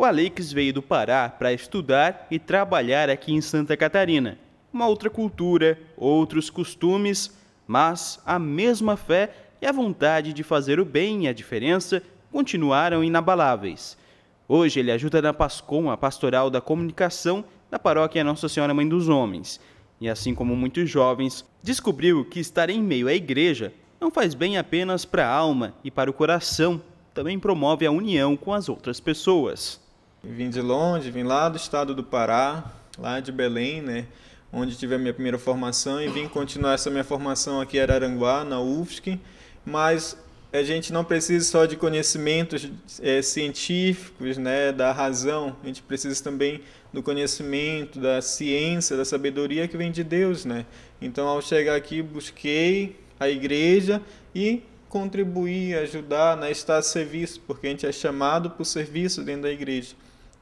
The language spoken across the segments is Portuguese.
O Alex veio do Pará para estudar e trabalhar aqui em Santa Catarina. Uma outra cultura, outros costumes, mas a mesma fé e a vontade de fazer o bem e a diferença continuaram inabaláveis. Hoje ele ajuda na Pascom, a pastoral da comunicação da paróquia Nossa Senhora Mãe dos Homens. E assim como muitos jovens, descobriu que estar em meio à igreja não faz bem apenas para a alma e para o coração, também promove a união com as outras pessoas. Vim de longe, vim lá do estado do Pará, lá de Belém, né? Onde tive a minha primeira formação e vim continuar essa minha formação aqui em Araranguá, na UFSC. Mas a gente não precisa só de conhecimentos é, científicos, né, da razão, a gente precisa também do conhecimento, da ciência, da sabedoria que vem de Deus, né? Então, ao chegar aqui, busquei a igreja e contribuir, ajudar, né, estar a serviço, porque a gente é chamado para o serviço dentro da igreja.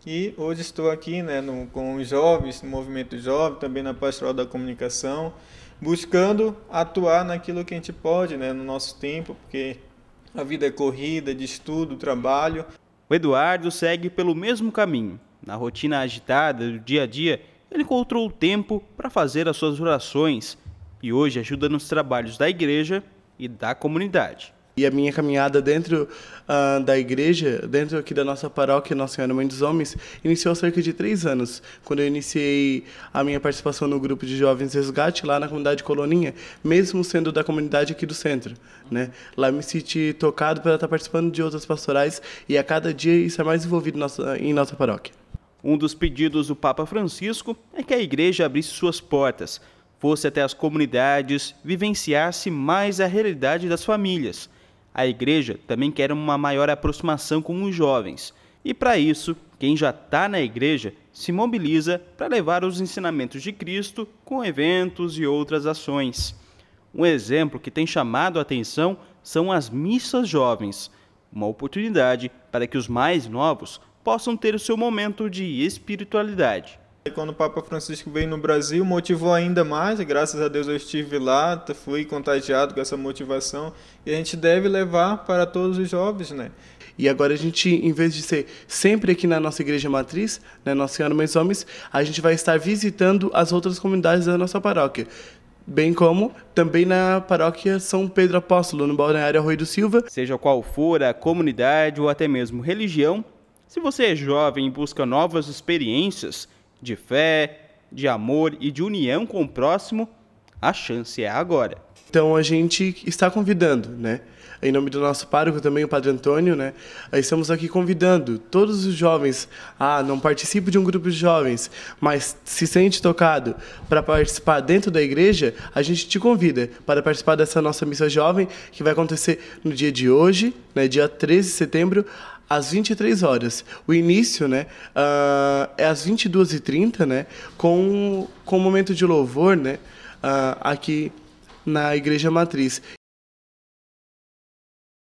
E hoje estou aqui né, no, com os jovens, no movimento jovem, também na pastoral da comunicação, buscando atuar naquilo que a gente pode né, no nosso tempo, porque a vida é corrida, de estudo, trabalho. O Eduardo segue pelo mesmo caminho. Na rotina agitada do dia a dia, ele encontrou o tempo para fazer as suas orações e hoje ajuda nos trabalhos da igreja e da comunidade. E a minha caminhada dentro uh, da igreja, dentro aqui da nossa paróquia Nossa Senhora Mãe dos Homens, iniciou há cerca de três anos, quando eu iniciei a minha participação no grupo de jovens resgate lá na comunidade Coloninha, mesmo sendo da comunidade aqui do centro. Né? Lá me senti tocado para estar participando de outras pastorais e a cada dia isso é mais envolvido nossa, em nossa paróquia. Um dos pedidos do Papa Francisco é que a igreja abrisse suas portas fosse até as comunidades, vivenciasse mais a realidade das famílias. A igreja também quer uma maior aproximação com os jovens, e para isso, quem já está na igreja se mobiliza para levar os ensinamentos de Cristo com eventos e outras ações. Um exemplo que tem chamado a atenção são as missas jovens, uma oportunidade para que os mais novos possam ter o seu momento de espiritualidade. E quando o Papa Francisco veio no Brasil, motivou ainda mais, graças a Deus eu estive lá, fui contagiado com essa motivação, e a gente deve levar para todos os jovens, né? E agora a gente, em vez de ser sempre aqui na nossa igreja matriz, na né, Nossa Senhora Mães Homens, a gente vai estar visitando as outras comunidades da nossa paróquia bem como também na paróquia São Pedro Apóstolo, no balneário Arroio do Silva. Seja qual for a comunidade ou até mesmo religião, se você é jovem e busca novas experiências, de fé, de amor e de união com o próximo, a chance é agora. Então a gente está convidando, né? Em nome do nosso pároco também, o Padre Antônio, né? Estamos aqui convidando todos os jovens. Ah, não participe de um grupo de jovens, mas se sente tocado para participar dentro da igreja, a gente te convida para participar dessa nossa missa jovem que vai acontecer no dia de hoje, né? Dia 13 de setembro, às 23 horas. O início, né, uh, é às 22h30, né, com, com um momento de louvor, né, uh, aqui na Igreja Matriz.